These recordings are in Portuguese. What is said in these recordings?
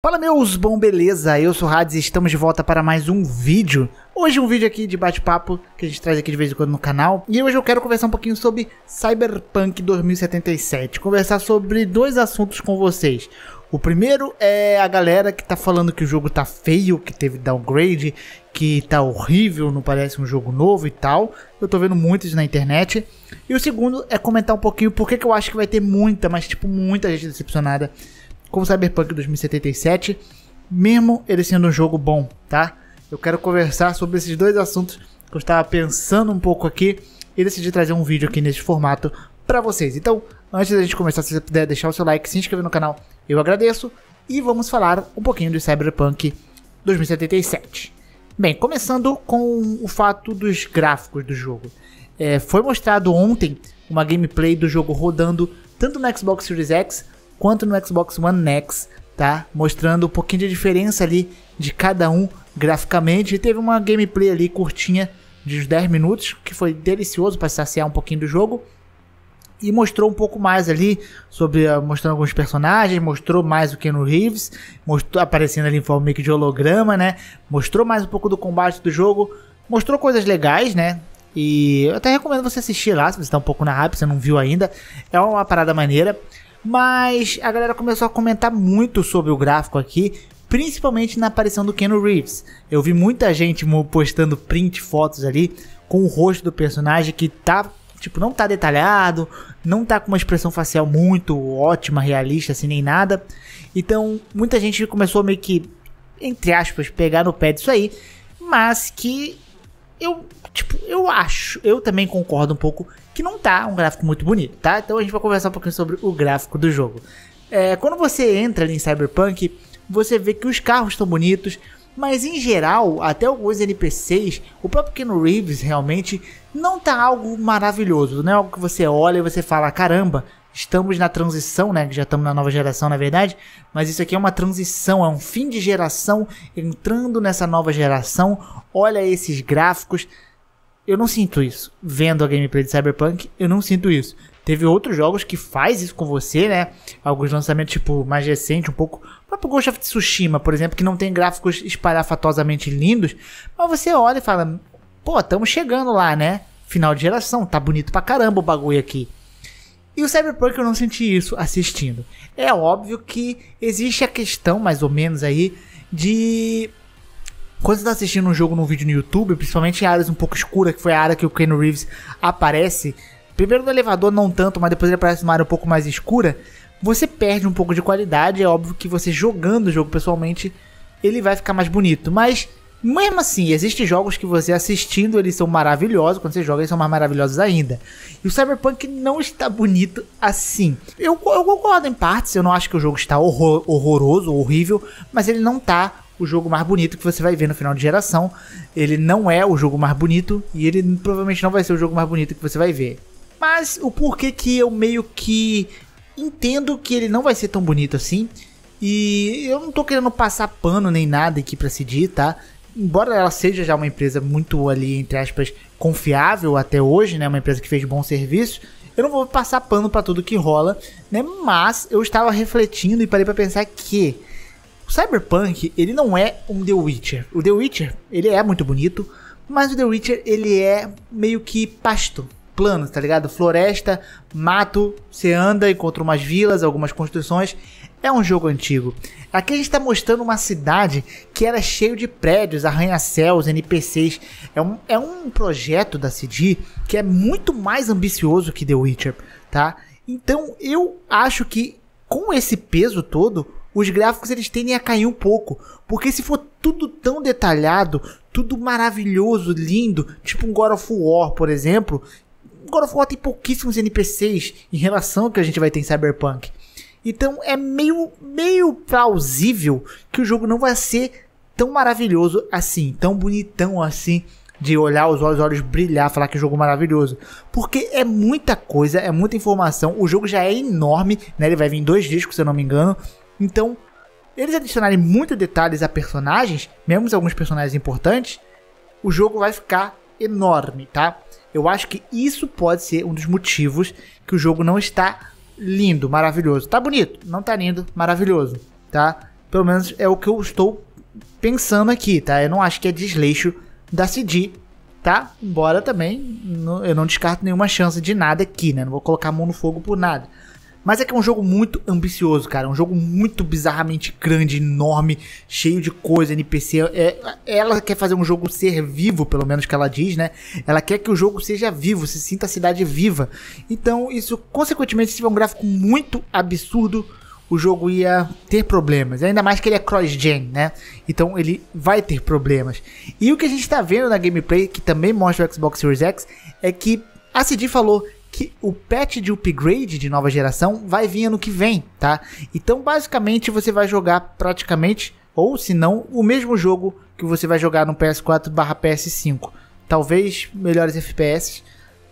Fala meus bom beleza, eu sou o Hades e estamos de volta para mais um vídeo. Hoje um vídeo aqui de bate-papo que a gente traz aqui de vez em quando no canal. E hoje eu quero conversar um pouquinho sobre Cyberpunk 2077, conversar sobre dois assuntos com vocês. O primeiro é a galera que tá falando que o jogo tá feio, que teve downgrade, que tá horrível, não parece um jogo novo e tal. Eu tô vendo muitos na internet. E o segundo é comentar um pouquinho por que eu acho que vai ter muita, mas tipo muita gente decepcionada com Cyberpunk 2077, mesmo ele sendo um jogo bom, tá? Eu quero conversar sobre esses dois assuntos que eu estava pensando um pouco aqui e decidi trazer um vídeo aqui nesse formato para vocês. Então, antes da gente começar, se você puder deixar o seu like, se inscrever no canal, eu agradeço e vamos falar um pouquinho de Cyberpunk 2077. Bem, começando com o fato dos gráficos do jogo. É, foi mostrado ontem uma gameplay do jogo rodando tanto no Xbox Series X quanto no Xbox One X, tá? Mostrando um pouquinho de diferença ali de cada um graficamente. E teve uma gameplay ali curtinha de uns 10 minutos, que foi delicioso para saciar um pouquinho do jogo. E mostrou um pouco mais ali, sobre ah, mostrando alguns personagens, mostrou mais o Keanu Reeves, mostrou aparecendo ali em forma meio que de holograma, né? Mostrou mais um pouco do combate do jogo, mostrou coisas legais, né? E eu até recomendo você assistir lá, se você está um pouco na hype, se você não viu ainda. É uma parada maneira. Mas a galera começou a comentar muito sobre o gráfico aqui, principalmente na aparição do Keanu Reeves. Eu vi muita gente postando print, fotos ali com o rosto do personagem que tá, tipo, não tá detalhado, não tá com uma expressão facial muito ótima, realista assim nem nada. Então, muita gente começou meio que entre aspas pegar no pé disso aí, mas que eu, tipo, eu acho, eu também concordo um pouco que não tá um gráfico muito bonito, tá? Então a gente vai conversar um pouquinho sobre o gráfico do jogo. É, quando você entra ali em Cyberpunk, você vê que os carros estão bonitos, mas em geral, até alguns NPCs, o próprio Keanu Reeves realmente não tá algo maravilhoso, não é algo que você olha e você fala, caramba, estamos na transição, né, que já estamos na nova geração, na verdade, mas isso aqui é uma transição, é um fim de geração entrando nessa nova geração. Olha esses gráficos, eu não sinto isso. Vendo a gameplay de Cyberpunk, eu não sinto isso. Teve outros jogos que faz isso com você, né? Alguns lançamentos, tipo, mais recente, um pouco. O próprio Ghost of Tsushima, por exemplo, que não tem gráficos espalhafatosamente lindos. Mas você olha e fala, pô, estamos chegando lá, né? Final de geração, tá bonito pra caramba o bagulho aqui. E o Cyberpunk eu não senti isso assistindo. É óbvio que existe a questão, mais ou menos aí, de quando você tá assistindo um jogo num vídeo no YouTube, principalmente em áreas um pouco escuras, que foi a área que o Ken Reeves aparece, primeiro no elevador não tanto, mas depois ele aparece numa área um pouco mais escura, você perde um pouco de qualidade, é óbvio que você jogando o jogo pessoalmente, ele vai ficar mais bonito, mas mesmo assim, existem jogos que você assistindo eles são maravilhosos, quando você joga eles são mais maravilhosos ainda. E o Cyberpunk não está bonito assim. Eu, eu concordo em partes, eu não acho que o jogo está horror, horroroso, horrível, mas ele não está o jogo mais bonito que você vai ver no final de geração. Ele não é o jogo mais bonito e ele provavelmente não vai ser o jogo mais bonito que você vai ver. Mas o porquê que eu meio que entendo que ele não vai ser tão bonito assim. E eu não tô querendo passar pano nem nada aqui pra CD, tá? Embora ela seja já uma empresa muito ali, entre aspas, confiável até hoje, né? Uma empresa que fez bom serviço. Eu não vou passar pano para tudo que rola, né? Mas eu estava refletindo e parei para pensar que o Cyberpunk, ele não é um The Witcher. O The Witcher, ele é muito bonito, mas o The Witcher, ele é meio que pasto, plano, tá ligado? Floresta, mato, você anda, encontra umas vilas, algumas construções. É um jogo antigo. Aqui a gente está mostrando uma cidade que era cheio de prédios, arranha-céus, NPCs. É um, é um projeto da CD que é muito mais ambicioso que The Witcher, tá? Então eu acho que com esse peso todo, os gráficos eles tendem a cair um pouco. Porque se for tudo tão detalhado, tudo maravilhoso, lindo, tipo um God of War, por exemplo, God of War tem pouquíssimos NPCs em relação ao que a gente vai ter em Cyberpunk. Então é meio, meio plausível que o jogo não vai ser tão maravilhoso assim, tão bonitão assim, de olhar os olhos, olhos brilhar, falar que jogo maravilhoso. Porque é muita coisa, é muita informação, o jogo já é enorme, né? Ele vai vir em dois discos, se eu não me engano. Então, eles adicionarem muitos detalhes a personagens, mesmo alguns personagens importantes, o jogo vai ficar enorme, tá? Eu acho que isso pode ser um dos motivos que o jogo não está lindo, maravilhoso. Tá bonito, não tá lindo, maravilhoso, tá? Pelo menos é o que eu estou pensando aqui, tá? Eu não acho que é desleixo da CD, tá? Embora também eu não descarto nenhuma chance de nada aqui, né? Não vou colocar a mão no fogo por nada. Mas é que é um jogo muito ambicioso, cara. É um jogo muito bizarramente grande, enorme, cheio de coisa, NPC. É, ela quer fazer um jogo ser vivo, pelo menos que ela diz, né? Ela quer que o jogo seja vivo, se sinta a cidade viva. Então, isso, consequentemente, se tiver um gráfico muito absurdo, o jogo ia ter problemas. Ainda mais que ele é cross-gen, né? Então ele vai ter problemas. E o que a gente está vendo na gameplay, que também mostra o Xbox Series X, é que a CD falou que o patch de upgrade de nova geração vai vir ano que vem, tá? Então, basicamente, você vai jogar praticamente, ou se não, o mesmo jogo que você vai jogar no PS4 barra PS5. Talvez melhores FPS,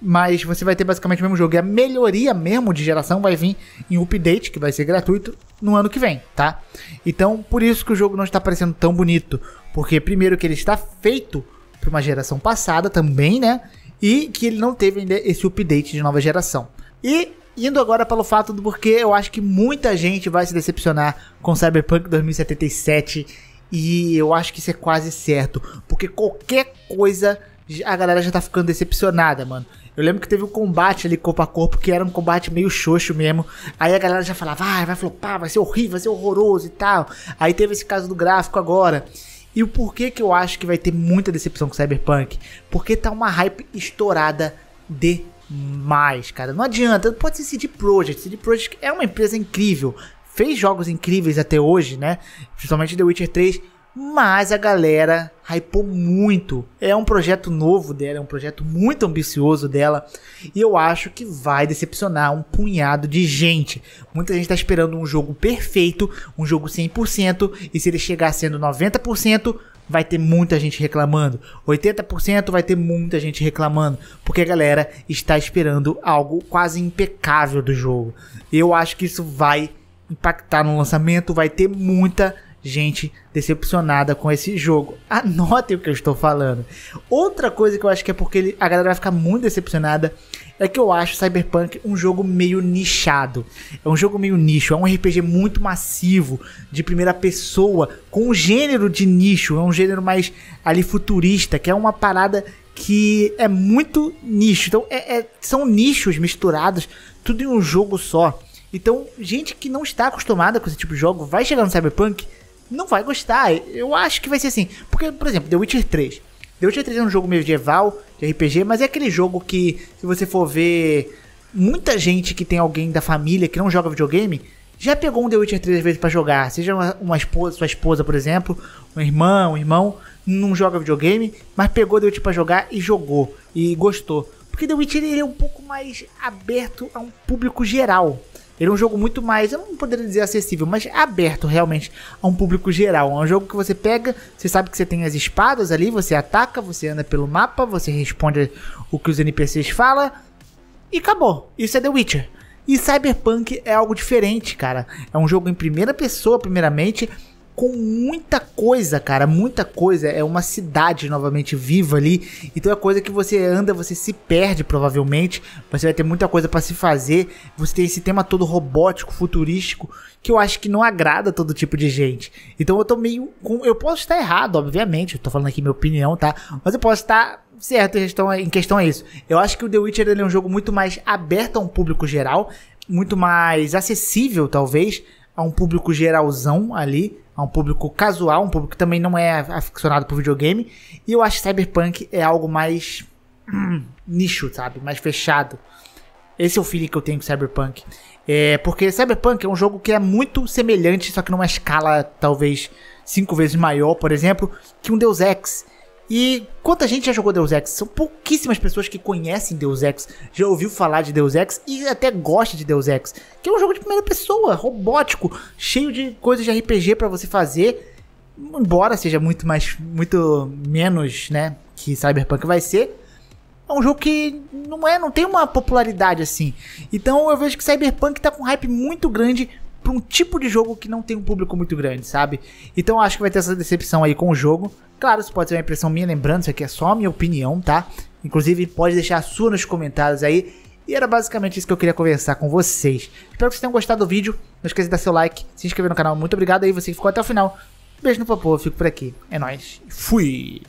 mas você vai ter basicamente o mesmo jogo. E a melhoria mesmo de geração vai vir em update, que vai ser gratuito, no ano que vem, tá? Então, por isso que o jogo não está parecendo tão bonito. Porque, primeiro, que ele está feito para uma geração passada também, né? e que ele não teve ainda esse update de nova geração. E indo agora pelo fato do porquê eu acho que muita gente vai se decepcionar com Cyberpunk 2077 e eu acho que isso é quase certo, porque qualquer coisa a galera já tá ficando decepcionada, mano. Eu lembro que teve um combate ali corpo a corpo, que era um combate meio xoxo mesmo. Aí a galera já falava, ah, vai flopar, vai ser horrível, vai ser horroroso e tal. Aí teve esse caso do gráfico agora. E o porquê que eu acho que vai ter muita decepção com Cyberpunk? Porque tá uma hype estourada demais, cara. Não adianta, pode ser CD Projekt. CD Projekt é uma empresa incrível, fez jogos incríveis até hoje, né? Principalmente The Witcher 3 mas a galera hypou muito. É um projeto novo dela, é um projeto muito ambicioso dela, e eu acho que vai decepcionar um punhado de gente. Muita gente está esperando um jogo perfeito, um jogo 100%, e se ele chegar sendo 90%, vai ter muita gente reclamando. 80% vai ter muita gente reclamando, porque a galera está esperando algo quase impecável do jogo. Eu acho que isso vai impactar no lançamento, vai ter muita gente decepcionada com esse jogo. Anotem o que eu estou falando. Outra coisa que eu acho que é porque ele, a galera vai ficar muito decepcionada é que eu acho Cyberpunk um jogo meio nichado. É um jogo meio nicho, é um RPG muito massivo, de primeira pessoa, com um gênero de nicho, é um gênero mais ali futurista, que é uma parada que é muito nicho. Então, é, é, são nichos misturados, tudo em um jogo só. Então, gente que não está acostumada com esse tipo de jogo vai chegar no Cyberpunk não vai gostar. Eu acho que vai ser assim. Porque, por exemplo, The Witcher 3. The Witcher 3 é um jogo medieval, de RPG, mas é aquele jogo que, se você for ver, muita gente que tem alguém da família que não joga videogame já pegou um The Witcher 3 às vezes para jogar. Seja uma, uma, esposa, sua esposa, por exemplo, uma irmã, um irmão, não joga videogame, mas pegou The Witcher pra jogar e jogou. E gostou. Porque The Witcher ele é um pouco mais aberto a um público geral. Ele é um jogo muito mais, eu não poderia dizer acessível, mas aberto realmente a um público geral. É um jogo que você pega, você sabe que você tem as espadas ali, você ataca, você anda pelo mapa, você responde o que os NPCs falam e acabou. Isso é The Witcher. E Cyberpunk é algo diferente, cara. É um jogo em primeira pessoa, primeiramente com muita coisa, cara, muita coisa. É uma cidade novamente viva ali. Então é coisa que você anda, você se perde provavelmente. Você vai ter muita coisa para se fazer. Você tem esse tema todo robótico, futurístico, que eu acho que não agrada todo tipo de gente. Então eu tô meio com... eu posso estar errado, obviamente. Eu tô falando aqui minha opinião, tá? Mas eu posso estar certo em questão, em questão a isso. Eu acho que o The Witcher é um jogo muito mais aberto a um público geral, muito mais acessível talvez a um público geralzão ali a um público casual, um público que também não é aficionado por videogame. E eu acho que Cyberpunk é algo mais hum, nicho, sabe? Mais fechado. Esse é o feeling que eu tenho com Cyberpunk. É, porque Cyberpunk é um jogo que é muito semelhante, só que numa escala talvez cinco vezes maior, por exemplo, que um Deus Ex. E quanta gente já jogou Deus Ex? São pouquíssimas pessoas que conhecem Deus Ex, já ouviu falar de Deus Ex e até gosta de Deus Ex, que é um jogo de primeira pessoa, robótico, cheio de coisas de RPG para você fazer, embora seja muito mais muito menos, né, que Cyberpunk vai ser. É um jogo que não é, não tem uma popularidade assim. Então eu vejo que Cyberpunk tá com um hype muito grande para um tipo de jogo que não tem um público muito grande, sabe? Então acho que vai ter essa decepção aí com o jogo. Claro, isso pode ser uma impressão minha, lembrando, isso aqui é só a minha opinião, tá? Inclusive, pode deixar a sua nos comentários aí. E era basicamente isso que eu queria conversar com vocês. Espero que vocês tenham gostado do vídeo. Não esqueça de dar seu like, se inscrever no canal. Muito obrigado aí, você que ficou até o final. Beijo no papo, eu fico por aqui. É nóis. Fui!